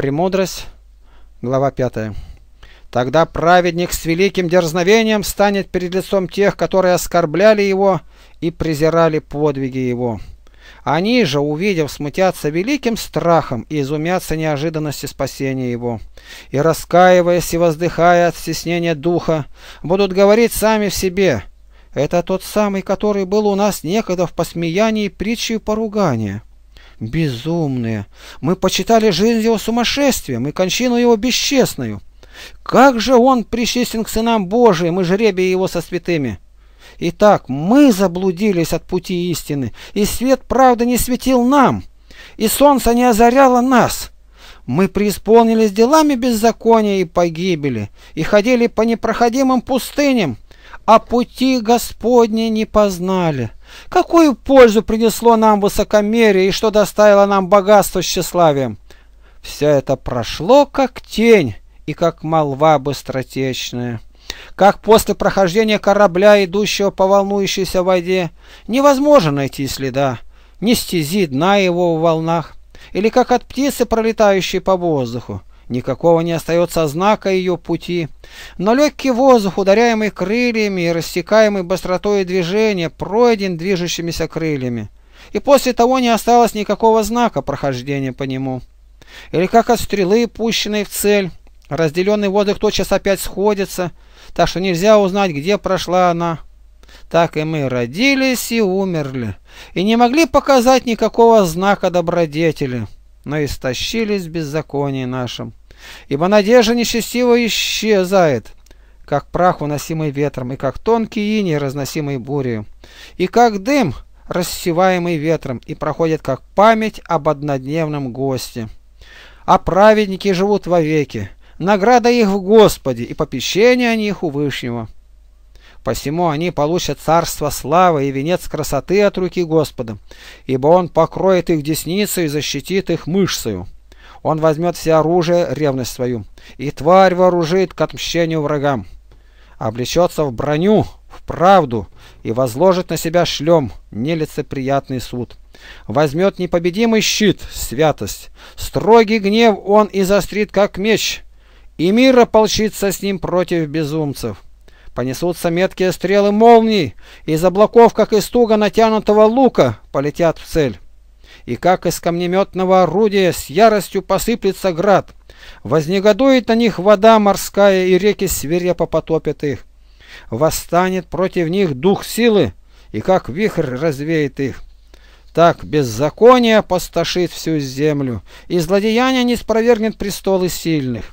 Премудрость, глава 5. Тогда праведник с великим дерзновением станет перед лицом тех, которые оскорбляли его и презирали подвиги его. Они же, увидев, смутятся великим страхом и изумятся неожиданности спасения его. И, раскаиваясь и воздыхая от стеснения духа, будут говорить сами в себе – это тот самый, который был у нас некогда в посмеянии притчи поругания. Безумные! Мы почитали жизнь его сумасшествием и кончину его бесчестную. Как же он причистен к сынам Божиим и жребие его со святыми! Итак, мы заблудились от пути истины, и свет правды не светил нам, и солнце не озаряло нас. Мы преисполнились делами беззакония и погибели, и ходили по непроходимым пустыням, а пути Господни не познали. Какую пользу принесло нам высокомерие и что доставило нам богатство с тщеславием? Все это прошло как тень и как молва быстротечная. Как после прохождения корабля, идущего по волнующейся воде, невозможно найти следа, ни стези дна его в волнах, или как от птицы, пролетающей по воздуху. Никакого не остается знака ее пути. Но легкий воздух, ударяемый крыльями и рассекаемый быстротой движения, пройден движущимися крыльями. И после того не осталось никакого знака прохождения по нему. Или как от стрелы, пущенной в цель. Разделенный воздух тотчас опять сходится, так что нельзя узнать, где прошла она. Так и мы родились и умерли, и не могли показать никакого знака добродетели, но истощились в беззаконии нашем. Ибо надежда несчастливо исчезает, как прах, уносимый ветром, и как тонкий иней, разносимый бурею, и как дым, рассеваемый ветром, и проходит как память об однодневном госте. А праведники живут вовеки, награда их в Господе, и попещение о них у Вышнего. Посему они получат царство славы и венец красоты от руки Господа, ибо Он покроет их десницей и защитит их мышцею. Он возьмет все оружие, ревность свою, и тварь вооружит к отмщению врагам. Облечется в броню, в правду, и возложит на себя шлем, нелицеприятный суд. Возьмет непобедимый щит, святость, строгий гнев он изострит, как меч, и мир ополчится с ним против безумцев. Понесутся меткие стрелы молний, из облаков, как из туго натянутого лука, полетят в цель и как из камнеметного орудия с яростью посыплется град. Вознегодует на них вода морская, и реки свирепо потопят их. Восстанет против них дух силы, и как вихрь развеет их. Так беззаконие опустошит всю землю, и злодеяние не спровергнет престолы сильных.